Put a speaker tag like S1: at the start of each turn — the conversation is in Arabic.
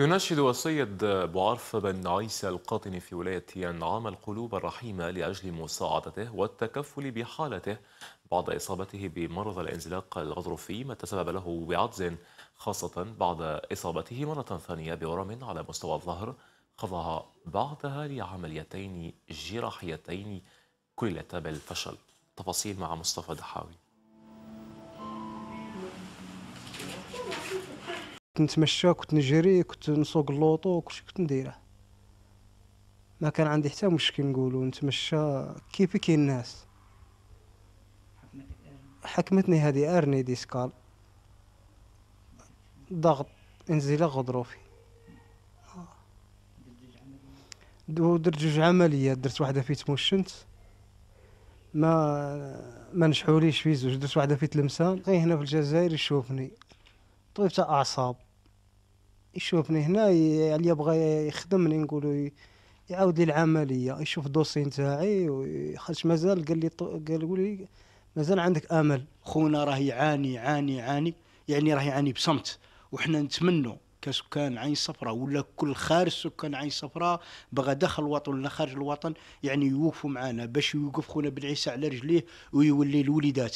S1: يناشد السيد بوعرف بن عيسى القاطني في ولاية ينعام القلوب الرحيمة لأجل مساعدته والتكفل بحالته بعد إصابته بمرض الانزلاق الغضروفي ما تسبب له بعجز خاصة بعد إصابته مرة ثانية بورم على مستوى الظهر خضع بعدها لعمليتين جراحيتين كلتا بالفشل تفاصيل مع مصطفى دحاوي
S2: كنت نتمشى كنت نجري كنت نسوق اللوطو كلشي كنت نديره ما كان عندي حتى مشكل نقولو نتمشى كيفي كاين الناس حكمتني هذه ارني ديسكال ضغط انزل غضروفي آه. درت جوج عمليات درت واحده في تموشنت ما ما نجحوليش في زوج درت واحده في تلمسان غير هنا في الجزائر يشوفني طيب اعصاب يشوفني هنا اللي يبغى يخدمني نقولوا يعاود لي العمليه يشوف الدوسي نتاعي ويخرج مازال قال لي قال لي مازال عندك امل
S3: خونا راه يعاني يعاني يعاني يعني راه يعاني بصمت وحنا نتمنوا كسكان عين صفراء ولا كل خارج سكان عين صفراء بغى داخل الوطن ولا خارج الوطن يعني يوقفوا معنا باش يوقف خونا بن عيسى على رجليه ويولي الوليدات